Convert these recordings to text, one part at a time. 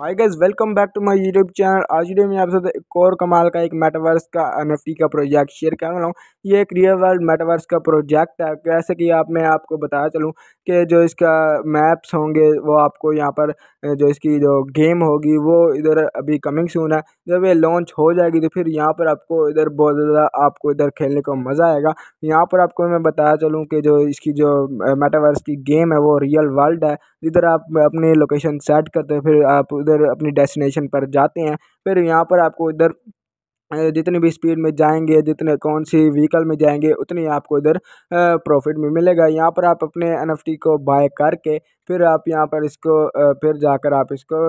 hi guys welcome back to my YouTube channel आज video में आप साथ एक और कमाल का एक मेटावर्स का एन का प्रोजेक्ट शेयर करने वाला हूँ ये एक रियल वर्ल्ड मेटावर्स का प्रोजेक्ट है जैसे कि आप मैं आपको बताया चलूँ कि जो इसका मैप्स होंगे वो आपको यहाँ पर जो इसकी जो गेम होगी वो इधर अभी कमिंग सून है जब ये लॉन्च हो जाएगी तो फिर यहाँ पर आपको इधर बहुत ज़्यादा आपको इधर खेलने को मज़ा आएगा यहाँ पर आपको मैं बताया चलूँ कि जो इसकी जो मेटावर्स की गेम है वो रियल वर्ल्ड है जिधर आप अपने लोकेशन सेट करते हैं फिर आप उधर अपनी डेस्टिनेशन पर जाते हैं फिर यहाँ पर आपको इधर जितनी भी स्पीड में जाएंगे जितने कौन सी व्हीकल में जाएंगे उतनी आपको इधर प्रॉफिट में मिलेगा यहाँ पर आप अपने एन को बाय करके फिर आप यहाँ पर इसको फिर जाकर आप इसको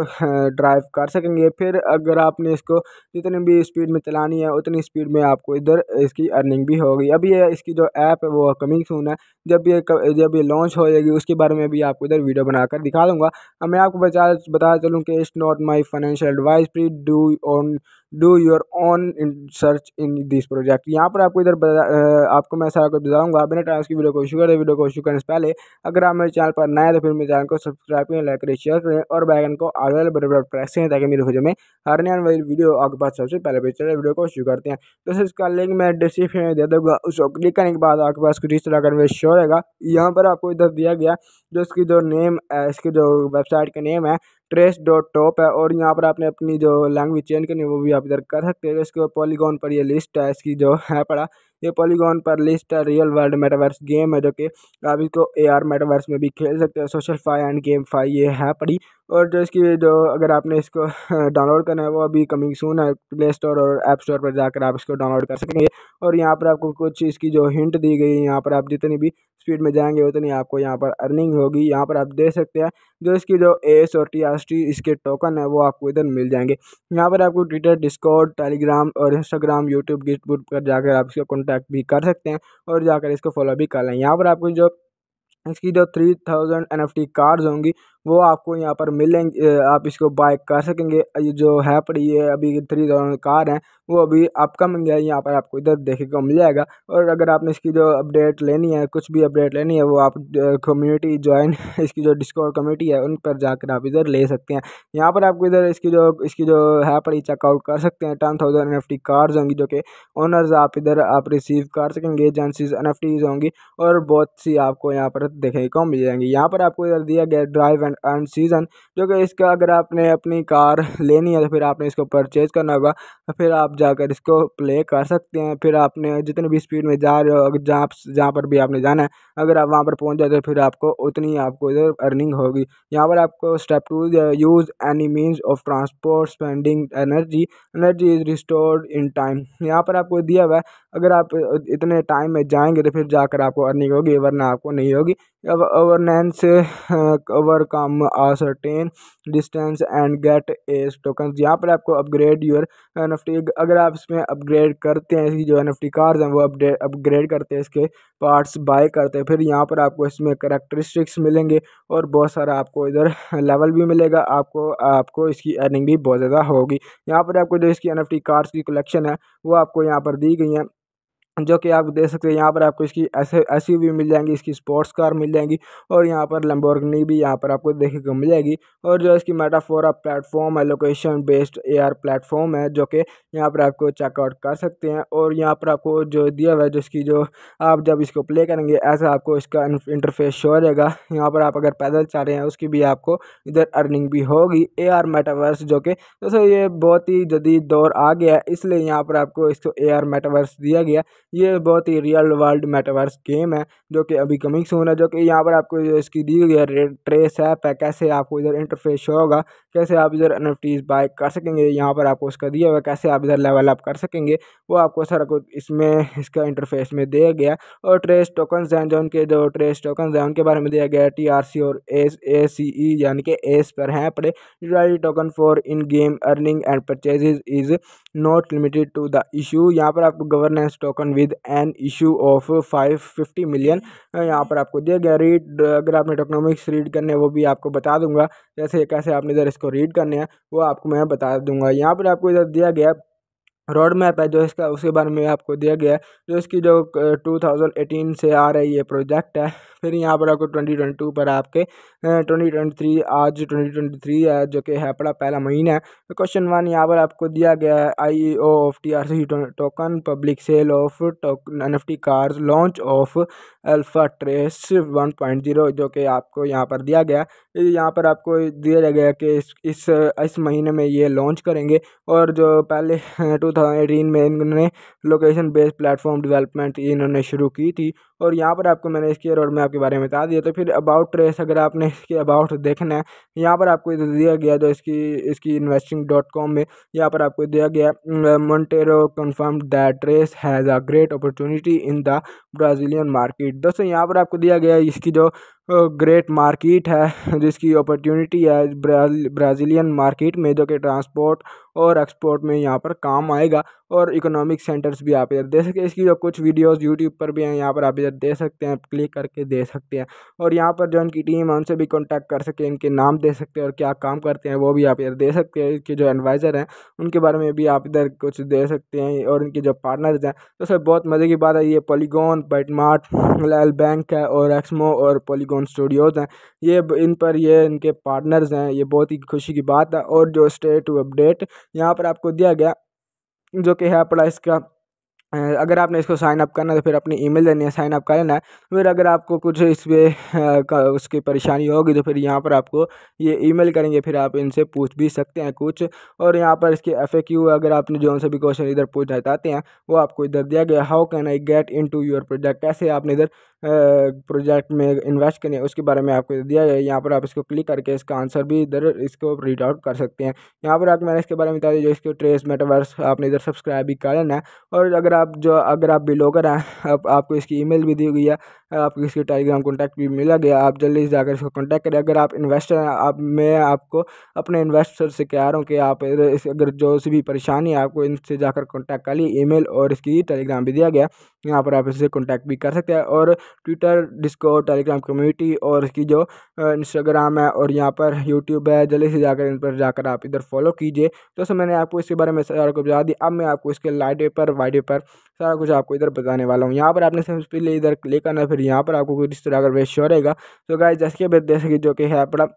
ड्राइव कर सकेंगे फिर अगर आपने इसको जितनी भी स्पीड में चलानी है उतनी स्पीड में आपको इधर इसकी अर्निंग भी होगी अभी ये इसकी जो ऐप है वो कमिंग सून है जब ये जब ये लॉन्च हो जाएगी उसके बारे में भी आपको इधर वीडियो बनाकर दिखा दूंगा अब मैं आपको बता बता चलूँ कि it's not my financial advice pre do on do your own research in this project यहाँ पर आपको इधर आपको मैं सारा कुछ बताऊँगा आप बिना टाइम्स की वीडियो को इशू करें वीडियो को इशू करने से पहले अगर आप मेरे चैनल पर नए तो फिर मेरे चैनल को सब्सक्राइब करें लाइक करें शेयर करें और बैगन को आल वाले बड़े बड़े प्रेस करें ताकि मेरे खुद में हर नए वाली वीडियो आपके पास सबसे पहले पे चले वीडियो को इशू करते हैं तो इसका लिंक मैं डिस्क्रिप्शन में दे दूँगा उसको क्लिक करने के बाद आपके पास कुछ इस तरह का शो रहेगा यहाँ पर आपको इधर दिया गया जो इसकी जो नेम है इसकी जो वेबसाइट का नेम है ट्रेस डॉट टॉप है और यहाँ पर आपने अपनी जो लैंग्वेज चेंज करनी है वो भी आप इधर कर सकते हैं इसके पॉलीगॉन पर ये लिस्ट है इसकी जो है पड़ा ये पॉलीगॉन पर लिस्ट है रियल वर्ल्ड मेटावर्स गेम है जो कि आप इसको ए आर मेटावर्स में भी खेल सकते हैं social fi and game fi ये है पड़ी और जो इसकी जो अगर आपने इसको डाउनलोड करना है वो अभी कमिंग सून है प्ले स्टोर और ऐप स्टोर पर जाकर आप इसको डाउनलोड कर सकेंगे और यहाँ पर आपको कुछ इसकी जो हिंट दी गई है यहाँ पर आप जितनी भी स्पीड में जाएंगे उतनी आपको यहाँ पर अर्निंग होगी यहाँ पर आप देख सकते हैं जो इसकी जो एस और टी आर टी इसके टोकन है वो आपको इधर मिल जाएंगे यहाँ पर आपको ट्विटर डिस्कॉर्ड टेलीग्राम और इंस्टाग्राम यूट्यूब गिटबुट पर जाकर आप इसको कॉन्टैक्ट कॉन्टैक्ट भी कर सकते हैं और जाकर इसको फॉलो भी कर लें यहाँ पर आपको जो इसकी जो three thousand N F T cars होंगी वो आपको यहाँ पर मिलेंगे आप इसको बाय कर सकेंगे ये जो है पड़ी है अभी थ्री थाउजेंड कार हैं वो अभी अपकमिंग है यहाँ पर आपको इधर देखने को मिल जाएगा और अगर आपने इसकी जो अपडेट लेनी है कुछ भी अपडेट लेनी है वो आप कम्युनिटी ज्वाइन इसकी जो डिस्कॉर्ड कम्युनिटी है उन पर जाकर आप इधर ले सकते हैं यहाँ पर आपको इधर इसकी जो इसकी जो है पड़ी चेकआउट कर सकते हैं टेन थाउजेंड एन कार्स होंगी जो कि ऑनर्स आप इधर आप रिसीव कर सकेंगे एजेंसीज एन होंगी और बहुत सी आपको यहाँ पर देखने को मिल जाएंगी यहाँ पर आपको इधर दिया गया drive and and and season जो कि इसका अगर आपने अपनी कार लेनी है तो फिर आपने इसको परचेज़ करना होगा तो फिर आप जाकर इसको प्ले कर सकते हैं फिर आपने जितने भी स्पीड में जा रहे हो अगर जहाँ जहाँ पर भी आपने जाना है अगर आप वहाँ पर पहुँच जाते हो तो फिर आपको उतनी आपको इधर अर्निंग होगी यहाँ पर आपको step two use any means of transport spending energy energy is restored in time यहाँ पर आपको दिया हुआ है अगर आप इतने टाइम में जाएंगे तो फिर जाकर आपको अर्निंग होगी वरना आपको नहीं होगी से overcome a certain distance and get S token यहाँ पर आपको अपग्रेड योर एन अगर आप इसमें अपग्रेड करते हैं इसकी जो एन एफ टी कार्स हैं वो अपडेट अपग्रेड करते हैं इसके पार्ट्स बाय करते हैं फिर यहाँ पर आपको इसमें करेक्टरिस्टिक्स मिलेंगे और बहुत सारा आपको इधर लेवल भी मिलेगा आपको आपको इसकी अर्निंग भी बहुत ज़्यादा होगी यहाँ पर आपको जो इसकी एन एफ टी कार्स की कलेक्शन है वो आपको यहाँ पर दी गई हैं जो कि आप देख सकते हैं यहाँ पर आपको इसकी ऐसे भी मिल जाएंगी इसकी स्पोर्ट्स कार मिल जाएंगी और यहाँ पर लैम्बोर्गिनी भी यहाँ पर आपको देखने को मिल जाएगी और जो इसकी मेटाफोरा प्लेटफॉर्म है लोकेशन बेस्ड आर प्लेटफॉर्म है जो कि यहाँ पर आपको चेकआउट कर सकते हैं और यहाँ पर आपको जो दिया हुआ है जो इसकी जो आप जब इसको प्ले करेंगे ऐसा आपको इसका इंटरफेस शो रहेगा यहाँ पर आप अगर पैदल चाह रहे हैं उसकी भी आपको इधर अर्निंग भी होगी ए आर मेटावर्स जो कि दोस्तों ये बहुत ही जदीद दौर आ गया है इसलिए यहाँ पर आपको इसको ए आर मेटावर्स दिया गया ये बहुत ही रियल वर्ल्ड मेटावर्स गेम है जो कि अभी कमिंग सून है जो कि यहाँ पर आपको इसकी दी गई है ट्रेस ऐप है कैसे आपको इधर इंटरफेस शो होगा कैसे आप इधर एन बाय कर सकेंगे यहाँ पर आपको उसका दिया हुआ कैसे आप इधर लेवल अप कर सकेंगे वो आपको सारा कुछ इसमें इसका इंटरफेस में दिया गया और ट्रेस टोकन्स हैं जो उनके जो ट्रेस टोकन्स हैं उनके बारे में दिया गया टी आर सी और एस ए सी ई यानी कि एस पर हैं पड़े token for in game earning and purchase is not limited to the issue यहाँ पर आपको governance token with an issue of five fifty million यहाँ पर आपको दिया गया रीड अगर आपने इकोनॉमिक्स रीड करने वो भी आपको बता दूंगा जैसे कैसे आपने इधर इसको रीड करने हैं वो आपको मैं बता दूंगा यहाँ पर आपको इधर दिया गया रोड मैप है जो इसका उसके बारे में आपको दिया गया है जो इसकी जो 2018 से आ रही है प्रोजेक्ट है फिर यहाँ पर आपको ट्वेंटी ट्वेंटी टू पर आपके ट्वेंटी ट्वेंटी थ्री आज ट्वेंटी ट्वेंटी थ्री है जो कि है अपना पहला महीना है क्वेश्चन तो वन यहाँ पर आपको दिया गया है I O of T R C token public sale of N F T car launch of alpha trace one point zero जो कि आपको यहाँ पर दिया गया है यहाँ पर आपको दिया गया कि इस इस इस महीने में ये लॉन्च करेंगे और जो पहले टू थाउजेंड एटीन में इन्होंने लोकेशन बेस्ड प्लेटफॉर्म डेवलपमेंट इन्होंने शुरू की थी और यहाँ पर आपको मैंने इसके रोड मैप आपके बारे में बता दिया तो फिर अबाउट ट्रेस अगर आपने इसके अबाउट देखना है यहाँ पर आपको दिया गया जो इसकी इसकी इन्वेस्टिंग डॉट कॉम में यहाँ पर आपको दिया गया Montero confirm that trace has a great opportunity in the Brazilian market दोस्तों यहाँ पर आपको दिया गया इसकी जो ग्रेट मार्किट है जिसकी अपॉर्चुनिटी है ब्राज़ीलियन मार्किट में जो कि ट्रांसपोर्ट और एक्सपोर्ट में यहाँ पर काम आएगा और इकोनॉमिक सेंटर्स भी आप इधर दे सकते हैं इसकी जो कुछ वीडियोस यूट्यूब पर भी हैं यहाँ पर आप इधर दे सकते हैं क्लिक करके दे सकते हैं और यहाँ पर जो इनकी टीम है उनसे भी कॉन्टैक्ट कर सकते हैं इनके नाम दे सकते हैं और क्या काम करते हैं वो भी आप इधर दे सकते हैं इनके जो एडवाइज़र हैं उनके बारे में भी आप इधर कुछ दे सकते हैं और इनके जो पार्टनर्स हैं तो सर बहुत मज़े की बात है ये पोलीगोन बैटमार्ट लाल बैंक है और एक्समो और पोलीगोन पॉलीगोन स्टूडियोज़ हैं ये इन पर ये इनके पार्टनर्स हैं ये बहुत ही खुशी की बात है और जो स्टेट टू अपडेट यहाँ पर आपको दिया गया जो कि है अपना इसका अगर आपने इसको साइन अप करना है तो फिर अपनी ईमेल देनी है साइन अप कर लेना है फिर अगर आपको कुछ इस पर उसकी परेशानी होगी तो फिर यहाँ पर आपको ये ईमेल करेंगे फिर आप इनसे पूछ भी सकते हैं कुछ और यहाँ पर इसके एफ ए क्यू अगर आपने जो उनसे भी क्वेश्चन इधर पूछना चाहते हैं वो आपको इधर दिया गया how can I get into your project कैसे आपने इधर प्रोजेक्ट में इन्वेस्ट करें उसके बारे में आपको दिया गया यहाँ पर आप इसको क्लिक करके इसका आंसर भी इधर इसको रीड आउट कर सकते हैं यहाँ पर आपको मैंने इसके बारे में बता दिया जो इसके ट्रेस मेटावर्स आपने इधर सब्सक्राइब भी कर लेना है और अगर आप जो अगर आप बिलोगर हैं आप, आपको इसकी ई भी दी गई है आपको इसके टेलीग्राम कॉन्टैक्ट भी मिला गया आप जल्दी से जाकर इसको कॉन्टैक्ट करें अगर आप इन्वेस्टर हैं आप मैं आपको अपने इन्वेस्टर से कह रहा हूँ कि आप अगर जो भी परेशानी है आपको इनसे जाकर कॉन्टैक्ट कर लिए ई और इसकी टेलीग्राम भी दिया गया यहाँ पर आप इससे कॉन्टैक्ट भी कर सकते हैं और ट्विटर डिस्को टेलीग्राम कम्युनिटी और इसकी जो इंस्टाग्राम है और यहाँ पर यूट्यूब है जल्दी से जाकर इन पर जाकर आप इधर फॉलो कीजिए तो मैंने आपको इसके बारे में सारा कुछ बता दिया अब मैं आपको इसके लाइट पेपर वाइट पेपर सारा कुछ आपको इधर बताने वाला हूँ यहाँ पर आपने सबसे पहले इधर क्लिक करना फिर यहाँ पर आपको कुछ इस तरह अगर वेस्ट रहेगा तो गाय जैसे कि जो कि है अपना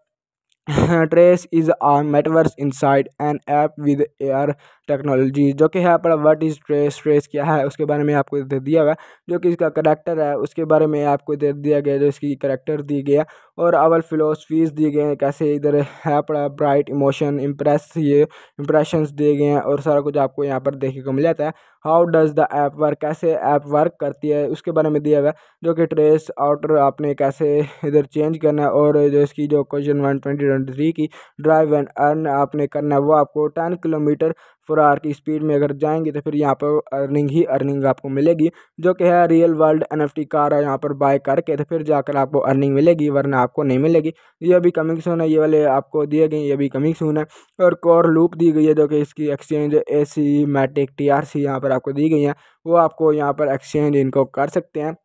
is a metaverse inside an app with air technology जो कि यहाँ पर वट इज़ ट्रेस ट्रेस क्या है उसके बारे में आपको दे दिया गया जो कि इसका करैक्टर है उसके बारे में आपको दे दिया गया जो इसकी करेक्टर दी गया और अवल फिलोसफीज़ दिए गए हैं कैसे इधर है पड़ा ब्राइट इमोशन इम्प्रेस ये इम्प्रेशन दिए गए हैं और सारा कुछ आपको यहाँ पर देखने को मिल जाता है how does the app work कैसे ऐप वर्क करती है उसके बारे में दिया हुआ है जो कि ट्रेस आउटर आपने कैसे इधर चेंज करना है और जो इसकी जो question one twenty twenty three की ड्राइव एंड अर्न आपने करना है वो आपको टेन किलोमीटर फोर आवर की स्पीड में अगर जाएंगे तो फिर यहाँ पर अर्निंग ही अर्निंग आपको मिलेगी जो कि है real world N F T car है यहाँ पर बाय करके तो फिर जाकर आपको अर्निंग मिलेगी वरना आपको नहीं मिलेगी ये भी कमिंग सून है ये वाले आपको दिए गए ये भी कमिंग सून है और कोर लूप दी गई है जो कि इसकी exchange A C Matic T R C यहाँ पर आपको दी गई है वो आपको यहाँ पर एक्सचेंज इनको कर सकते हैं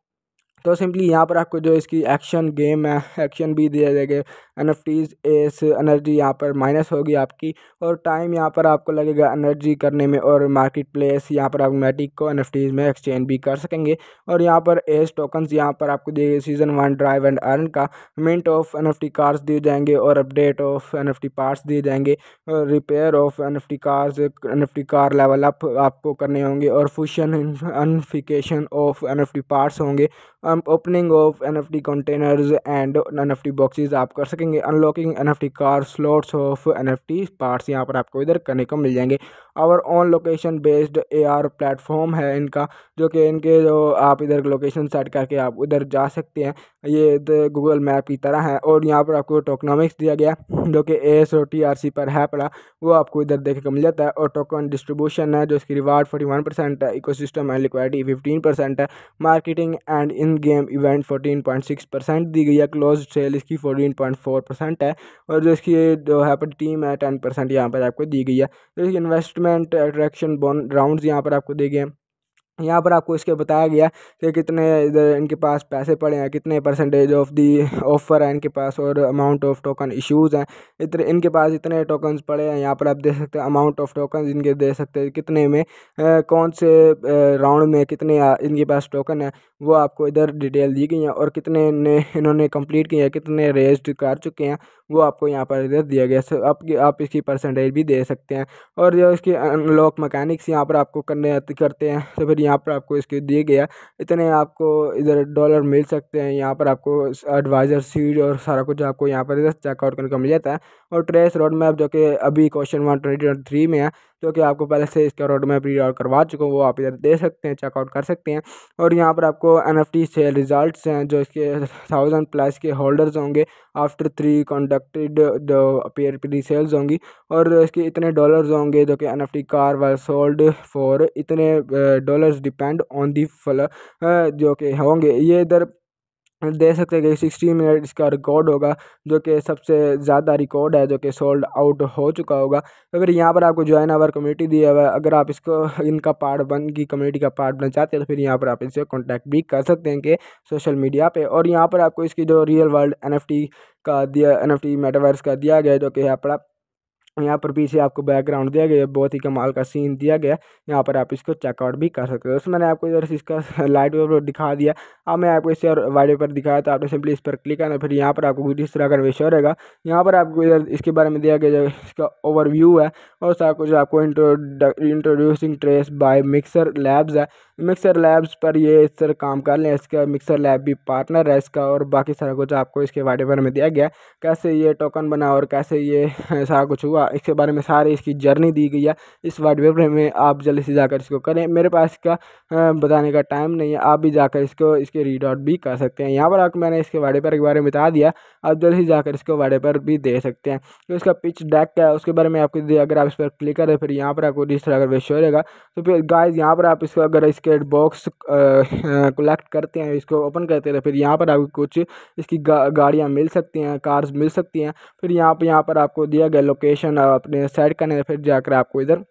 तो सिंपली यहाँ पर आपको जो इसकी एक्शन गेम है एक्शन भी दिया जाएगा N F Ts S energy यहाँ पर माइनस होगी आपकी और टाइम यहाँ पर आपको लगेगा एनर्जी करने में और मार्केट प्लेस यहाँ पर आप मैटिक को एन एफ टीज में एक्सचेंज भी कर सकेंगे और यहाँ पर एस टोकन्स यहाँ पर आपको दिए season one drive and earn का minute of N F T cars दिए जाएंगे और update of N F T parts दिए जाएंगे और repair of N F T cars N F T car level up आपको करने होंगे और फ्यूशन अनफिकेशन of N F T parts होंगे opening of N F T containers and N F T आप कर सकेंगे unlocking N F T car slots of N F T parts यहाँ पर आपको इधर करने को मिल जाएंगे और on location based AR platform है इनका जो कि इनके जो आप इधर लोकेशन सेट करके आप उधर जा सकते हैं ये गूगल मैप की तरह है और यहाँ पर आपको टोकनॉमिक्स दिया गया जो कि A S O T R C पर है पड़ा वो आपको इधर देखने को मिल जाता है और टोकन डिस्ट्रीब्यूशन है जो इसकी रिवार्ड फोर्टी वन परसेंट है ecosystem and liquidity fifteen percent है marketing and in game event fourteen point six percent दी गई है क्लोज सेल इसकी फोर्टीन पॉइंट फोर परसेंट है और जो इसकी जो है पर टीम है टेन परसेंट यहाँ पर आपको दी गई है तो इसकी इन्वेस्ट स्टेटमेंट अट्रैक्शन राउंड्स यहाँ पर आपको दिए यहाँ पर आपको इसके बताया गया कि कितने इधर इनके पास पैसे पड़े हैं कितने परसेंटेज ऑफ दी ऑफ़र है इनके पास और अमाउंट ऑफ टोकन इश्यूज़ हैं इतने इनके पास इतने टोकन्स पड़े हैं यहाँ पर आप देख सकते हैं अमाउंट ऑफ टोकन इनके दे सकते हैं कितने में आ, कौन से राउंड में कितने इनके पास टोकन है वो आपको इधर डिटेल दी गई हैं और कितने ने इन्होंने कंप्लीट किए हैं कितने रेस्ट कर चुके हैं वो आपको यहाँ पर इधर दिया गया है आप आप इसकी परसेंटेज भी दे सकते हैं और जो इसकी अनलॉक मकैनिक्स यहाँ पर आपको करने करते हैं तो फिर यहाँ पर आपको इसके दिए गया इतने आपको इधर डॉलर मिल सकते हैं यहाँ पर आपको एडवाइज़र सीट और सारा कुछ आपको यहाँ पर इधर चेकआउट करने को मिल जाता है और ट्रेस रोड मैप जो कि अभी क्वेश्चन वन ट्वेंटी में है जो कि आपको पहले से इसका रोड मैप रीड आउट करवा चुका हूँ वो आप इधर दे सकते हैं चेकआउट कर सकते हैं और यहाँ पर आपको एन एफ टी से रिजल्ट हैं जो इसके थाउजेंड प्लस के होल्डर्स होंगे after three conducted pair pre sales होंगी और इसके इतने डॉलर्स होंगे जो कि N F T car wall sold for इतने डॉलर्स डिपेंड ऑन दी फल जो कि होंगे ये इधर दे सकते हैं कि सिक्सटी मिनट इसका रिकॉर्ड होगा जो कि सबसे ज़्यादा रिकॉर्ड है जो कि सोल्ड आउट हो चुका होगा तो फिर यहाँ पर आपको ज्वाइन आवर कमेटी दिया हुआ है अगर आप इसको इनका पार्ट बन की कमेटी का पार्ट बनना चाहते हैं तो फिर यहाँ पर आप इनसे कॉन्टैक्ट भी कर सकते हैं कि सोशल मीडिया पर और यहाँ पर आपको इसकी जो रियल वर्ल्ड एन का दिया एन मेटावर्स का दिया गया जो कि अपना यहाँ पर पीछे आपको बैकग्राउंड दिया गया बहुत ही कमाल का सीन दिया गया यहाँ पर आप इसको चेकआउट भी कर सकते हो उसमें तो मैंने आपको इधर से इसका लाइट वेब दिखा दिया अब हाँ, मैं आपको इससे वाइडियो पर दिखाया था आपने सिंपली इस पर क्लिक करना फिर यहाँ पर आपको कुछ इस तरह का विषय रहेगा यहाँ पर आपको इधर इसके बारे में दिया गया इसका ओवरव्यू है और सारा कुछ आपको introducing trace by Mixer Labs है मिक्सर लैब्स पर ये इस तरह काम कर लें इसका मिक्सर लैब भी पार्टनर है इसका और बाकी सारा कुछ आपको इसके पर में दिया गया कैसे ये टोकन बना और कैसे ये सारा कुछ हुआ इसके बारे में सारी इसकी जर्नी दी गई है इस वाइट पेपर में आप जल्दी से जाकर इसको करें मेरे पास इसका बताने का टाइम नहीं है आप भी जाकर इसको इस इसके रीड आउट भी कर सकते हैं यहाँ पर आपको मैंने इसके वाड़े पर के बारे में बता दिया आप जल्द ही जाकर इसके वाड़े पर भी दे सकते हैं तो इसका पिच डेक है उसके बारे में आपको अगर आप इस पर क्लिक करें फिर यहाँ पर आपको रजिस्टर अगर वेश होगा तो फिर गाइज यहाँ पर आप इसको अगर इसके बॉक्स कलेक्ट हाँ, करते हैं इसको ओपन करते हैं तो फिर यहाँ पर आपको कुछ इसकी गा, गाड़ियाँ मिल सकती हैं कार्स मिल सकती हैं फिर यहाँ पर यहाँ पर आपको दिया गया लोकेशन अपने सेट करने फिर जाकर आपको इधर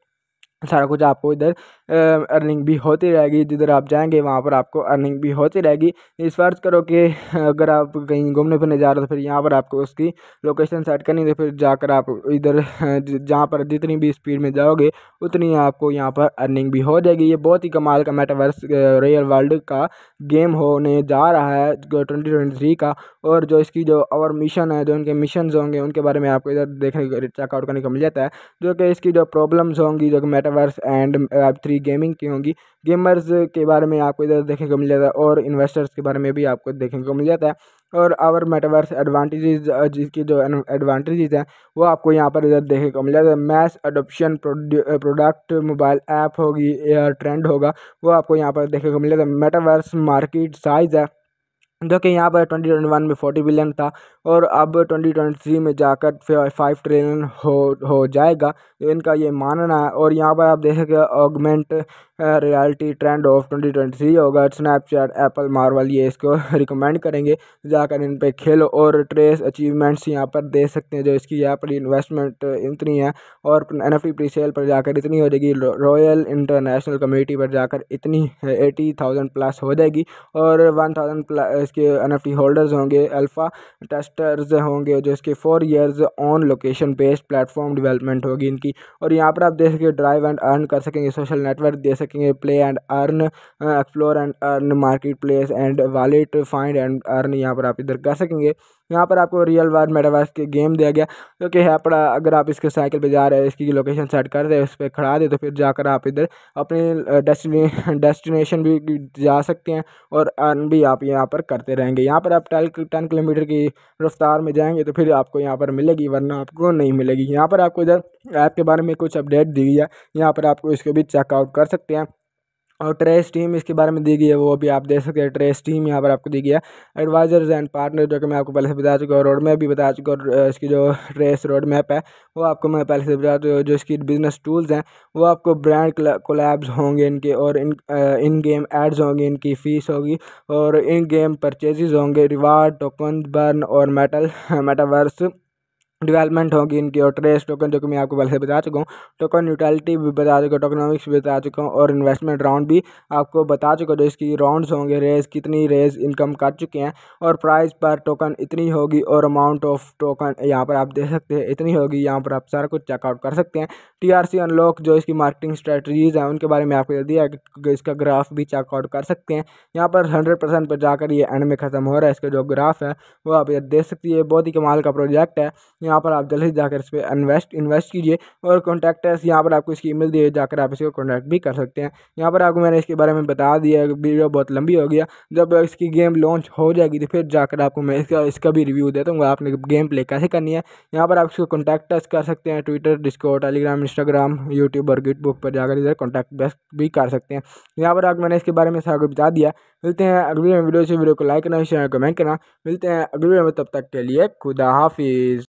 सारा कुछ आपको इधर अर्निंग भी होती रहेगी जिधर आप जाएंगे वहाँ पर आपको अर्निंग भी होती रहेगी इस फर्ज करो कि अगर आप कहीं घूमने फिरने जा रहे हो तो फिर यहाँ पर आपको उसकी लोकेशन सेट करनी तो फिर जाकर आप इधर जहाँ पर जितनी भी स्पीड में जाओगे उतनी आपको यहाँ पर अर्निंग भी हो जाएगी ये बहुत ही कमाल का मेटावर्स रियल वर्ल्ड का गेम होने जा रहा है ट्वेंटी ट्वेंटी थ्री का और जो इसकी जो और मिशन है जो उनके मिशन होंगे उनके बारे में आपको इधर देखने चेकआउट करने को मिल जाता है जो कि इसकी जो प्रॉब्लम्स होंगी जो कि मेटावर्स एंड थ्री गेमिंग की होंगी गेमर्स के बारे में आपको इधर देखने को मिल जाता है और इन्वेस्टर्स के बारे में भी आपको देखने को मिल जाता है और आवर मेटावर्स एडवांटेजेज जिसकी जो एडवांटेजेज हैं वो आपको यहाँ पर इधर देखने को मिल जाता है mass adoption product mobile app होगी ट्रेंड होगा वो आपको यहाँ पर देखने को मिल जाता है मेटावर्स मार्केट साइज़ है जो कि यहाँ पर ट्वेंटी ट्वेंटी वन में 40 बिलियन था और अब ट्वेंटी ट्वेंटी थ्री में जाकर फाइव ट्रिलियन हो हो जाएगा इनका ये मानना है और यहाँ पर आप देखेंगे augment reality trend of twenty twenty three होगा स्नैपचैट एप्पल मार्वल ये इसको रिकमेंड करेंगे जाकर इन पर खेलो और ट्रेस अचीवमेंट्स यहाँ पर दे सकते हैं जो इसकी यहाँ पर इन्वेस्टमेंट इतनी है और एन एफ सेल पर जाकर इतनी हो जाएगी रॉयल इंटरनेशनल कम्युनिटी पर जाकर इतनी एटी थाउजेंड प्लस हो जाएगी और वन थाउजेंड प्लस होल्डर्स के एन होल्डर्स होंगे अल्फ़ा टेस्टर्स होंगे जो इसके four years on location based platform development होगी इनकी और यहाँ पर आप देख सकेंगे ड्राइव एंड अर्न कर सकेंगे सोशल नेटवर्क दे सकेंगे play and earn explore and earn market place and wallet find and earn यहाँ पर आप इधर कर सकेंगे यहाँ पर आपको रियल वर्ल्ड मेटावर्स के गेम दिया गया जो कि है पर अगर आप इसके साइकिल पर जा रहे हैं इसकी लोकेशन सेट कर दे उस पर खड़ा दे तो फिर जाकर आप इधर अपनी डेस्टिनेशन भी जा सकते हैं और अर्न भी आप यहाँ पर करते रहेंगे यहाँ पर आप टेल टेन किलोमीटर की रफ्तार में जाएंगे तो फिर आपको यहाँ पर मिलेगी वरना आपको नहीं मिलेगी यहाँ पर आपको इधर ऐप के बारे में कुछ अपडेट दी गई है यहाँ पर आपको इसको भी चेकआउट कर सकते हैं और ट्रेस टीम इसके बारे में दी गई है वो अभी आप देख सकते हैं ट्रेस टीम यहाँ पर आपको दी गई है एडवाइजर्स एंड पार्टनर जो कि मैं आपको पहले से बता चुका हूँ रोड मैप भी बता चुका हूँ इसकी जो ट्रेस रोड मैप है वो आपको मैं पहले से बता चुका हूँ जो इसकी बिजनेस टूल्स हैं वो आपको ब्रांड कोलैब्स होंगे इनके और इन इन गेम एड्स होंगे इनकी फीस होगी और इन गेम परचेज होंगे रिवार्ड टोकन बर्न और मेटल मेटावर्स डेवलपमेंट होगी इनकी और ट्रेस टोकन जो कि मैं आपको पहले से बता चुका हूँ टोकन न्यूट्रलिटी भी बता चुका हूँ टोकनॉमिक्स भी बता चुका हूँ और इन्वेस्टमेंट राउंड भी आपको बता चुका हूँ जो इसकी राउंड्स होंगे रेज कितनी रेज इनकम कर चुके हैं और प्राइस पर टोकन इतनी होगी और अमाउंट ऑफ टोकन यहाँ पर आप दे सकते हैं इतनी होगी यहाँ पर आप सारा कुछ चेकआउट कर सकते हैं टी अनलॉक जो इसकी मार्केटिंग स्ट्रेटजीज़ हैं उनके बारे में आपको दिया इसका ग्राफ भी चेकआउट कर सकते हैं यहाँ पर हंड्रेड परसेंट पर जाकर ये एंड में ख़त्म हो रहा है इसका जो ग्राफ है वो आप देख सकती है बहुत ही कमाल का प्रोजेक्ट है यहाँ पर आप जल्द ही जाकर इस पर इन्वेस्ट इन्वेस्ट कीजिए और है यहाँ पर आपको इसकी मिल दिए जाकर आप इसको कॉन्टैक्ट भी कर सकते हैं यहाँ पर आपको मैंने इसके बारे में बता दिया वीडियो बहुत लंबी हो गया जब इसकी गेम लॉन्च हो जाएगी तो फिर जाकर आपको मैं इसका इसका भी रिव्यू देता हूँ आपने गेम प्ले कैसे करनी है यहाँ पर आप इसको कॉन्टैक्ट कर सकते हैं Twitter Discord Telegram Instagram YouTube और गिटबुक पर जाकर इधर कॉन्टैक्ट बेस्ट भी कर सकते हैं यहाँ पर आप मैंने इसके बारे में सारा बता दिया मिलते हैं अगले वीडियो से वीडियो को लाइक करना शेयर कमेंट करना मिलते हैं अगले वीडियो में तब तक के लिए खुदा हाफिज़